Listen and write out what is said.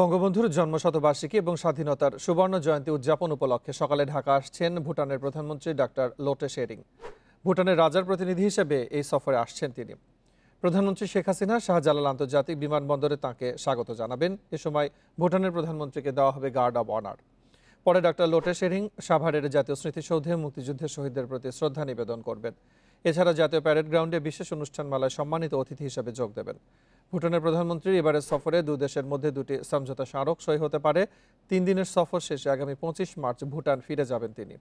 বঙ্গবন্ধুর জন্মশতবার্ষিকী এবং স্বাধীনতার সুবর্ণ জয়ন্তী উদযাপন উপলক্ষে সকালে ঢাকা আসছেন ভুটানের প্রধানমন্ত্রী ডাক্তার লোটে শেরিং ভুটানের রাজার প্রতিনিধি হিসেবে এই সফরে আসছেন তিনি প্রধানমন্ত্রী শেখ হাসিনা শাহজালাল আন্তর্জাতিক বিমানবন্দরে তাঁকে স্বাগত জানাবেন এ সময় ভুটানের প্রধানমন্ত্রীকে দেওয়া হবে গার্ড অব অনার পরে ডাক্তার লোটে শেরিং সাভারের জাতীয় স্মৃতিসৌধে মুক্তিযুদ্ধের শহীদদের প্রতি শ্রদ্ধা নিবেদন করবেন এছাড়া জাতীয় প্যারেড গ্রাউন্ডে বিশেষ অনুষ্ঠানমালায় সম্মানিত অতিথি হিসেবে যোগ দেবেন ভুটানের প্রধানমন্ত্রীর এবারের সফরে দু দেশের মধ্যে দুটি সমঝোতা স্মারক সই হতে পারে তিন দিনের সফর শেষে আগামী পঁচিশ মার্চ ভুটান ফিরে যাবেন তিনি